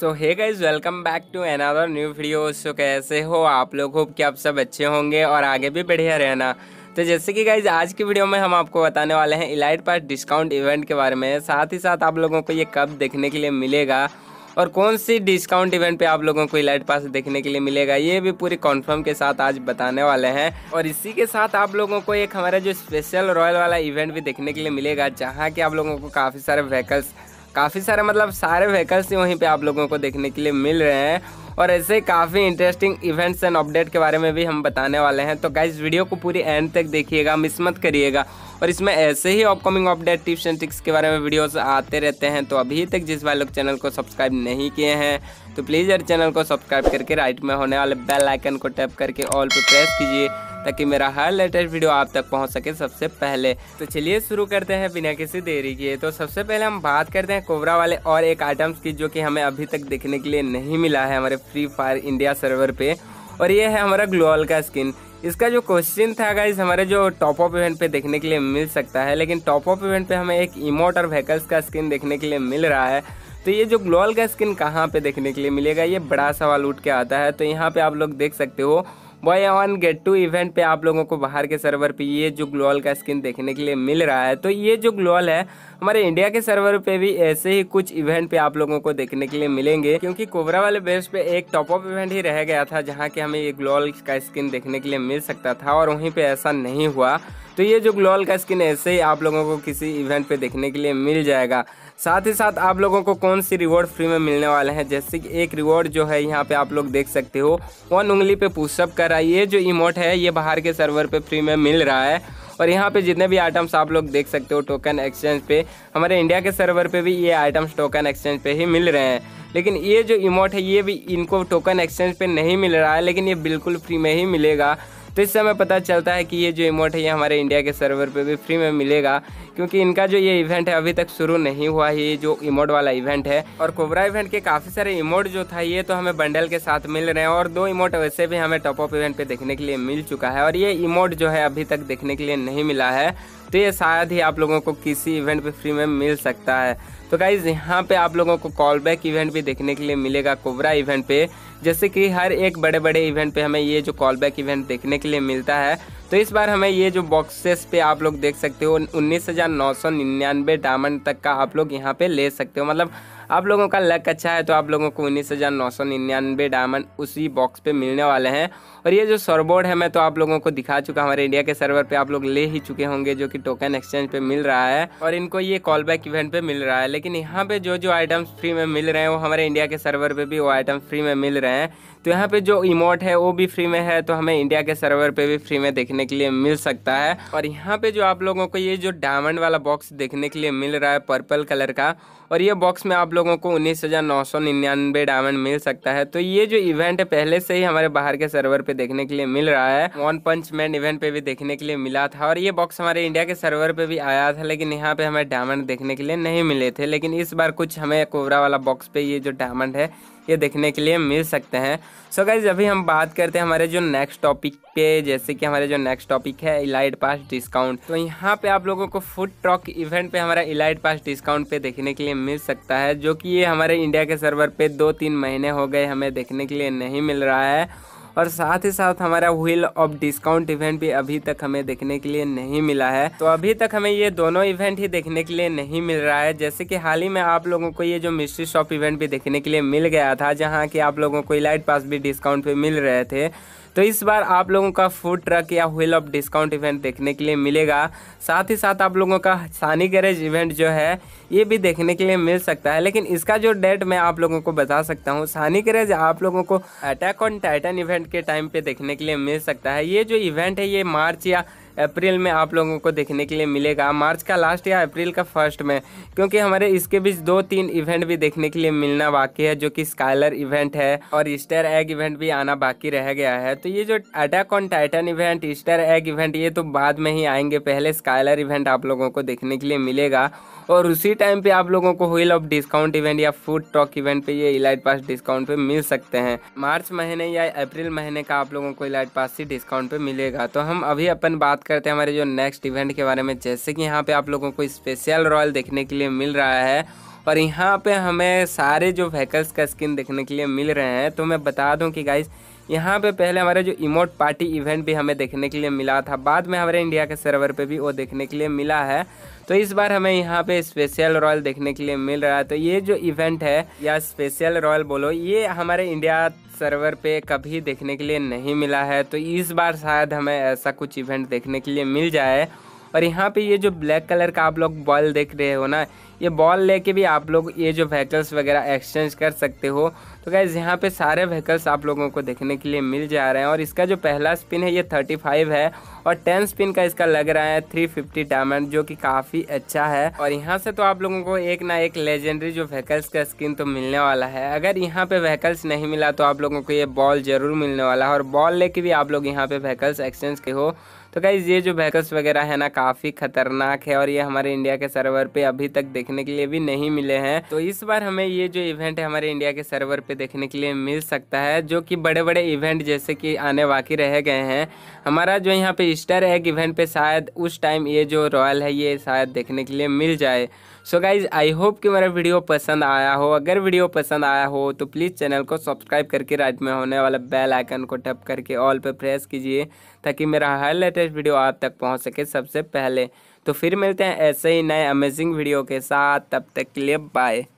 so hi guys welcome back to another new video so कैसे हो आप लोग होप कि आप सब अच्छे होंगे और आगे भी बढ़िया रहना तो जैसे कि गाइज आज की वीडियो में हम आपको बताने वाले हैं इलाइट पास डिस्काउंट इवेंट के बारे में साथ ही साथ आप लोगों को ये कब देखने के लिए मिलेगा और कौन सी डिस्काउंट इवेंट पे आप लोगों को इलाइट पास देखने के लिए मिलेगा ये भी पूरी कॉन्फर्म के साथ आज बताने वाले हैं और इसी के साथ आप लोगों को एक हमारा जो स्पेशल रॉयल वाला इवेंट भी देखने के लिए मिलेगा जहाँ के आप लोगों को काफ़ी सारे व्हीकल्स काफ़ी सारे मतलब सारे व्हीकल्स वहीं पे आप लोगों को देखने के लिए मिल रहे हैं और ऐसे काफ़ी इंटरेस्टिंग इवेंट्स एंड अपडेट के बारे में भी हम बताने वाले हैं तो गाइज वीडियो को पूरी एंड तक देखिएगा मिस मत करिएगा और इसमें ऐसे ही upcoming update tips and tricks के बारे में वीडियोस आते रहते हैं तो अभी तक जिस वाले लोग चैनल को सब्सक्राइब नहीं किए हैं तो प्लीज़ यार चैनल को सब्सक्राइब करके राइट में होने वाले बेल आइकन को टैप करके ऑल पर प्रेस कीजिए ताकि मेरा हर लेटेस्ट वीडियो आप तक पहुँच सके सबसे पहले तो चलिए शुरू करते हैं बिना किसी देरी के तो सबसे पहले हम बात करते हैं कोबरा वाले और एक आइटम्स की जो कि हमें अभी तक देखने के लिए नहीं मिला है हमारे फ्री फायर इंडिया सर्वर पे और ये है हमारा ग्लोअल का स्किन इसका जो क्वेश्चन था अगर हमारे जो टॉप ऑफ इवेंट पे देखने के लिए मिल सकता है लेकिन टॉप ऑफ इवेंट पे हमें एक इमोट और व्हीकल्स का स्किन देखने के लिए मिल रहा है तो ये जो ग्लोअल का स्किन कहाँ पे देखने के लिए मिलेगा ये बड़ा सवाल उठ के आता है तो यहाँ पे आप लोग देख सकते हो buy one get two event पे आप लोगों को बाहर के सर्वर पे ये जो ग्लोअल का स्किन देखने के लिए मिल रहा है तो ये जो ग्लोअल है हमारे इंडिया के सर्वर पे भी ऐसे ही कुछ इवेंट पे आप लोगों को देखने के लिए मिलेंगे क्योंकि कोबरा वाले बेस पे एक टॉप अप इवेंट ही रह गया था जहाँ के हमें ये ग्लोअल का स्किन देखने के लिए मिल सकता था और वहीं पे ऐसा नहीं हुआ तो ये जो ग्लोअल का स्किन ऐसे ही आप लोगों को किसी इवेंट पे देखने के लिए मिल जाएगा साथ ही साथ आप लोगों को कौन सी रिवॉर्ड फ्री में मिलने वाले हैं जैसे कि एक रिवॉर्ड जो है यहाँ पे आप लोग देख सकते हो वन उंगली पे पुशअप कर रहा है ये जो इमोट है ये बाहर के सर्वर पे फ्री में मिल रहा है और यहाँ पे जितने भी आइटम्स आप लोग देख सकते हो टोकन एक्सचेंज पे हमारे इंडिया के सर्वर पे भी ये आइटम्स टोकन एक्सचेंज पे ही मिल रहे हैं लेकिन ये जो इमोट है ये भी इनको टोकन एक्सचेंज पे नहीं मिल रहा है लेकिन ये बिल्कुल फ्री में ही मिलेगा तो इस समय पता चलता है कि ये जो इमोट है ये हमारे इंडिया के सर्वर पर भी फ्री में मिलेगा क्योंकि इनका जो ये इवेंट है अभी तक शुरू नहीं हुआ है ये जो इमोट वाला इवेंट है और कोबरा इवेंट के काफ़ी सारे इमोट जो था ये तो हमें बंडल के साथ मिल रहे हैं और दो इमोट वैसे भी हमें टॉप ऑफ इवेंट पे देखने के लिए मिल चुका है और ये इमोट जो है अभी तक देखने के लिए नहीं मिला है तो ये शायद ही आप लोगों को किसी इवेंट पे फ्री में मिल सकता है तो गाइज यहाँ पे आप लोगों को कॉल बैक इवेंट भी देखने के लिए मिलेगा कोबरा इवेंट पे जैसे कि हर एक बड़े बड़े इवेंट पे हमें ये जो कॉल बैक इवेंट देखने के लिए मिलता है तो इस बार हमें ये जो बॉक्सेस पे आप लोग देख सकते हो उन्नीस हज़ार नौ सौ निन्यानवे डायमंड तक का आप लोग यहाँ पे ले सकते हो मतलब आप लोगों का लक अच्छा है तो आप लोगों को उन्नीस हज़ार नौ सौ निन्यानवे डायमंड उसी बॉक्स पे मिलने वाले हैं और ये जो सर्वबोर्ड है मैं तो आप लोगों को दिखा चुका हमारे इंडिया के सर्वर पे आप लोग ले ही चुके होंगे जो कि टोकन एक्सचेंज पे मिल रहा है और इनको ये कॉल बैक इवेंट पे मिल रहा है लेकिन यहाँ पे जो जो आइटम्स फ्री में मिल रहे हैं वो हमारे इंडिया के सर्वर पर भी वो आइटम फ्री में मिल रहे हैं तो यहाँ पे जो इमोट है वो भी फ्री में है तो हमें इंडिया के सर्वर पर भी फ्री में देखने देखने के लिए मिल सकता है और यहाँ पे जो आप लोगों को ये जो डायमंड वाला बॉक्स देखने के लिए मिल रहा है पर्पल कलर का और ये बॉक्स में आप लोगों को उन्नीस हज़ार नौ सौ निन्यानवे डायमंड मिल सकता है तो ये जो इवेंट है पहले से ही हमारे बाहर के सर्वर पे देखने के लिए मिल रहा है वन पंच मैन इवेंट पे भी देखने के लिए मिला था और ये बॉक्स हमारे इंडिया के सर्वर पे भी आया था लेकिन यहाँ पे हमें डायमंड देखने के लिए नहीं मिले थे लेकिन इस बार कुछ हमें कोबरा वाला बॉक्स पे ये जो डायमंड है ये देखने के लिए मिल सकते हैं सो so गाइज अभी हम बात करते हैं हमारे जो नेक्स्ट टॉपिक पे जैसे कि हमारे जो नेक्स्ट टॉपिक है इलाइट पास डिस्काउंट तो यहाँ पे आप लोगों को फूड ट्रॉक इवेंट पे हमारा इलाइट पास डिस्काउंट पे देखने के लिए मिल सकता है जो कि ये हमारे इंडिया के सर्वर पे दो तीन महीने हो गए हमें देखने के लिए नहीं मिल रहा है और साथ ही साथ हमारा व्हील ऑफ डिस्काउंट इवेंट भी अभी तक हमें देखने के लिए नहीं मिला है तो अभी तक हमें ये दोनों इवेंट ही देखने के लिए नहीं मिल रहा है जैसे कि हाल ही में आप लोगों को ये जो मिस्ट्री शॉप इवेंट भी देखने के लिए मिल गया था जहाँ की आप लोगों को इलाइट पास भी डिस्काउंट पे मिल रहे थे तो इस बार आप लोगों का फूड ट्रक या व्हील ऑफ डिस्काउंट इवेंट देखने के लिए मिलेगा साथ ही साथ आप लोगों का सानी गैरेज इवेंट जो है ये भी देखने के लिए मिल सकता है लेकिन इसका जो डेट मैं आप लोगों को बता सकता हूँ सानी गैरेज आप लोगों को अटैक ऑन टाइटन इवेंट के टाइम पे देखने के लिए मिल सकता है ये जो इवेंट है ये मार्च या अप्रैल में आप लोगों को देखने के लिए मिलेगा मार्च का लास्ट या अप्रैल का फर्स्ट में क्योंकि हमारे इसके बीच दो तीन इवेंट भी देखने के लिए मिलना बाकी है जो कि स्काइलर इवेंट है और ईस्टर एग इवेंट भी आना बाकी रह गया है तो ये जो attack on Titan event Easter egg event ये तो बाद में ही आएंगे पहले स्काइलर इवेंट आप लोगों को देखने के लिए मिलेगा और उसी टाइम पे आप लोगों को व्हील ऑफ डिस्काउंट इवेंट या फूड टॉक इवेंट पे ये इलाइट पास डिस्काउंट पे मिल सकते हैं मार्च महीने या अप्रैल महीने का आप लोगों को इलाइट पास ही डिस्काउंट पे मिलेगा तो हम अभी अपन बात करते हैं हमारे जो नेक्स्ट इवेंट के बारे में जैसे कि यहाँ पे आप लोगों को स्पेशल रॉयल देखने के लिए मिल रहा है और यहाँ पे हमें सारे जो व्हीकल्स का स्किन देखने के लिए मिल रहे हैं तो मैं बता दूँ कि गाइज़ यहाँ पे पहले हमारे जो इमोट पार्टी इवेंट भी हमें देखने के लिए मिला था बाद में हमारे इंडिया के सर्वर पे भी वो देखने के लिए मिला है तो इस बार हमें यहाँ पे स्पेशल रॉयल देखने के लिए मिल रहा है तो ये जो इवेंट है या स्पेशल रॉयल बोलो ये हमारे इंडिया सर्वर पे कभी देखने के लिए नहीं मिला है तो इस बार शायद हमें ऐसा कुछ इवेंट देखने के लिए मिल जाए और यहाँ पे ये जो ब्लैक कलर का आप लोग बॉल देख रहे हो ना ये बॉल लेके भी आप लोग ये जो व्हीकल्स वगैरह एक्सचेंज कर सकते हो तो गैज़ यहाँ पे सारे व्हीकल्स आप लोगों को देखने के लिए मिल जा रहे हैं और इसका जो पहला स्पिन है ये थर्टी फाइव है और टेन स्पिन का इसका लग रहा है थ्री फिफ्टी डायमंड जो कि काफ़ी अच्छा है और यहाँ से तो आप लोगों को एक ना एक लेजेंडरी जो व्हीकल्स का स्किन तो मिलने वाला है अगर यहाँ पे व्हीकल्स नहीं मिला तो आप लोगों को ये बॉल जरूर मिलने वाला है और बॉल लेके भी आप लोग यहाँ पे व्हीकल्स एक्सचेंज के हो तो गाइज़ ये जो व्हीकल्स वगैरह है ना काफ़ी खतरनाक है और ये हमारे इंडिया के सर्वर पर अभी तक देख देखने के लिए भी नहीं मिले हैं तो इस बार हमें ये जो इवेंट है हमारे इंडिया के सर्वर पे देखने के लिए मिल सकता है जो कि बड़े बड़े इवेंट जैसे कि आने बाकी रह गए हैं हमारा जो यहाँ पे ईस्टर एग इवेंट पे शायद उस टाइम ये जो रॉयल है ये शायद देखने के लिए मिल जाए सो गाइज आई होप कि मेरा वीडियो पसंद आया हो अगर वीडियो पसंद आया हो तो प्लीज़ चैनल को सब्सक्राइब करके राइट में होने वाला बेल आइकन को टैप करके ऑल पर प्रेस कीजिए ताकि मेरा हर लेटेस्ट वीडियो आप तक पहुँच सके सबसे पहले तो फिर मिलते हैं ऐसे ही नए अमेजिंग वीडियो के साथ तब तक के लिए बाय